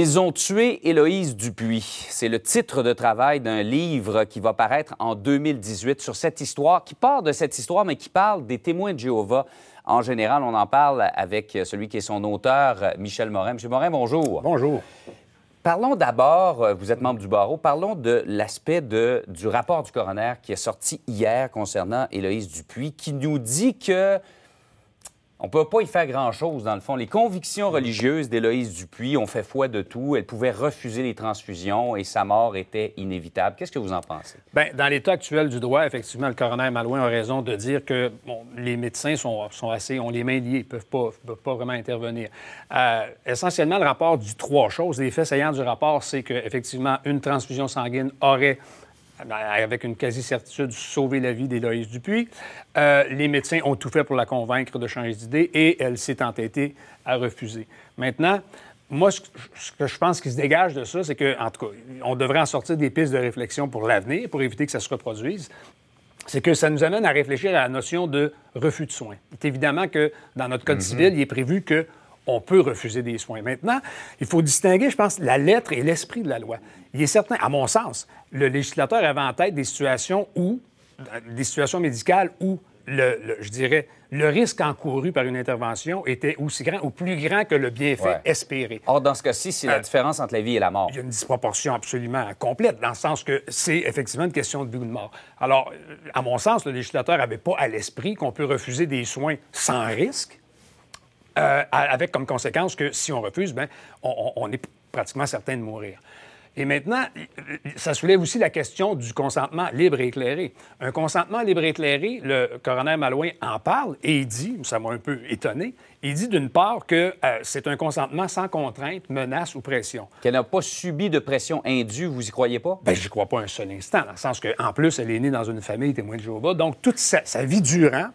Ils ont tué Héloïse Dupuis. C'est le titre de travail d'un livre qui va paraître en 2018 sur cette histoire, qui part de cette histoire, mais qui parle des témoins de Jéhovah. En général, on en parle avec celui qui est son auteur, Michel Morin. Monsieur Morin, bonjour. Bonjour. Parlons d'abord, euh, vous êtes membre du barreau, parlons de l'aspect du rapport du coroner qui est sorti hier concernant Héloïse Dupuis, qui nous dit que on ne peut pas y faire grand-chose, dans le fond. Les convictions mm. religieuses d'Éloïse Dupuis ont fait foi de tout. Elle pouvait refuser les transfusions et sa mort était inévitable. Qu'est-ce que vous en pensez? Bien, dans l'état actuel du droit, effectivement, le coroner Malouin a raison de dire que les médecins sont, assez... ont les mains liées, ils ne peuvent pas, pas vraiment intervenir. Euh, essentiellement, le rapport dit trois choses. Les faits du rapport, c'est qu'effectivement, une transfusion sanguine aurait ben, avec une quasi-certitude, sauver la vie d'Éloïse Dupuis. Euh, les médecins ont tout fait pour la convaincre de changer d'idée et elle s'est entêtée à refuser. Maintenant, moi, ce que je pense qui se dégage de ça, c'est que, en tout cas, on devrait en sortir des pistes de réflexion pour l'avenir, pour éviter que ça se reproduise. C'est que ça nous amène à réfléchir à la notion de refus de soins. C'est évidemment que dans notre Code mhm. civil, il est prévu que on peut refuser des soins. Maintenant, il faut distinguer, je pense, la lettre et l'esprit de la loi. Il est certain, à mon sens, le législateur avait en tête des situations où, euh, des situations médicales où, le, je dirais, le risque encouru par une intervention était aussi grand ou plus grand que le bienfait espéré. Or, dans ce cas-ci, c'est la euh, différence entre la vie et la mort. Il y a une disproportion absolument complète, dans le sens que c'est effectivement une question de vie ou de mort. Alors, euh, à mon sens, le législateur n'avait pas à l'esprit qu'on peut refuser des soins sans risque euh, avec comme conséquence que si on refuse, ben, on, est pratiquement certain de mourir. Et maintenant, ça soulève aussi la question du consentement libre et éclairé. Un consentement libre et éclairé, le coroner Malouin en parle et il dit, ça m'a un peu étonné, il dit d'une part que euh, c'est un consentement sans contrainte, menace ou pression. Qu'elle n'a pas subi de pression indue, vous y croyez pas? Bien, n'y crois pas un seul instant, dans le sens qu'en plus, elle est née dans une famille témoin de Jéhovah, donc toute sa vie durant,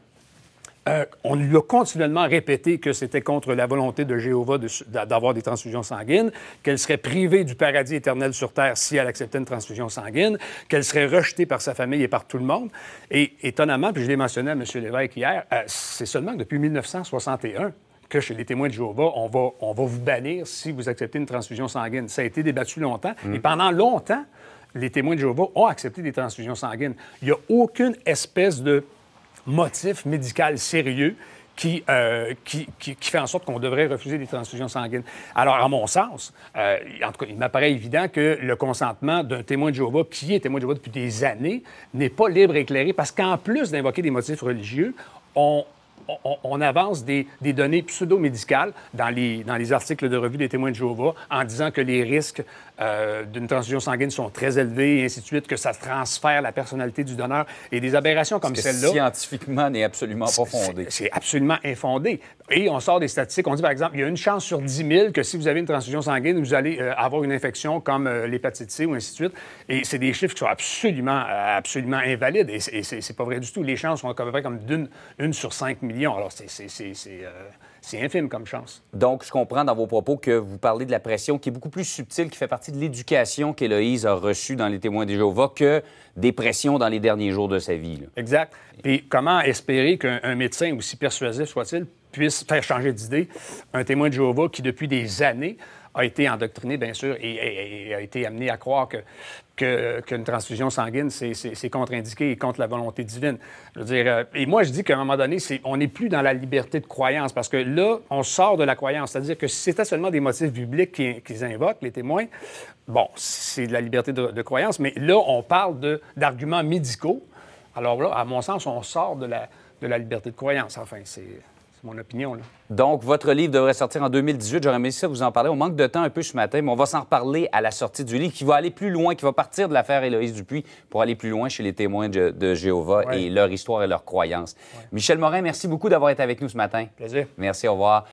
euh, on lui a continuellement répété que c'était contre la volonté de Jéhovah d'avoir des transfusions sanguines, qu'elle serait privée du paradis éternel sur Terre si elle acceptait une transfusion sanguine, qu'elle serait rejetée par sa famille et par tout le monde. Et étonnamment, puis je l'ai mentionné à M. Lévesque hier, euh, c'est seulement depuis 1961 que chez les témoins de Jéhovah, on va, vous bannir si vous acceptez une transfusion sanguine. Ça a été débattu longtemps. Et mm-hmm. pendant longtemps, les témoins de Jéhovah ont accepté des transfusions sanguines. Il n'y a aucune espèce de motif médical sérieux euh, qui, qui, fait en sorte qu'on devrait refuser des transfusions sanguines. Alors, à mon sens, euh, en tout cas, il m'apparaît évident que le consentement d'un témoin de Jéhovah, qui est témoin de Jéhovah depuis des années, n'est pas libre et éclairé parce qu'en plus d'invoquer des motifs religieux, on, avance des, données pseudo-médicales dans les, dans les, articles de revue des témoins de Jéhovah en disant que les risques euh, d'une transfusion sanguine sont très élevées, et ainsi de suite, que ça transfère la personnalité du donneur. Et des aberrations comme celle-là. Scientifiquement, n'est absolument pas fondée. C'est absolument infondé. Et on sort des statistiques. On dit, par exemple, il y a une chance sur 10 000 que si vous avez une transfusion sanguine, vous allez euh, avoir une infection comme euh, l'hépatite C ou ainsi de suite. Et c'est des chiffres qui sont absolument, absolument invalides. Et c'est pas vrai du tout. Les chances sont à peu près comme d'une une sur 5 millions. Alors, c'est. C'est infime comme chance. Donc, je comprends dans vos propos que vous parlez de la pression qui est beaucoup plus subtile, qui fait partie de l'éducation qu'Éloïse a reçue dans Les Témoins de Jéhovah que des pressions dans les derniers jours de sa vie. Exact. Et comment espérer qu'un médecin, aussi persuasif soit-il, puisse faire changer d'idée un témoin de Jéhovah qui, depuis des années, a été endoctriné, bien sûr, et, a été amené à croire que qu'une transfusion sanguine, c'est contre-indiqué et contre la volonté divine. dire, euh, et moi, je dis qu'à un moment donné, on n'est plus dans la liberté de croyance, parce que là, on sort de la croyance. C'est-à-dire que si c'était seulement des motifs bibliques qu'ils invoquent, les témoins, bon, c'est de la liberté de, croyance, mais là, on parle d'arguments médicaux. Alors là, à mon sens, on sort de la, de la liberté de croyance. Enfin, c'est mon opinion. Donc, votre livre devrait sortir en 2018. J'aurais aimé ça vous en parler. On manque de temps un peu ce matin, mais on va s'en reparler à la sortie du livre qui va aller plus loin, qui va partir de l'affaire Héloïse Dupuis pour aller plus loin chez les témoins de, Jéhovah et leur histoire et leurs croyances. Michel Morin, merci beaucoup d'avoir été avec nous ce matin. Plaisir. Merci, au revoir.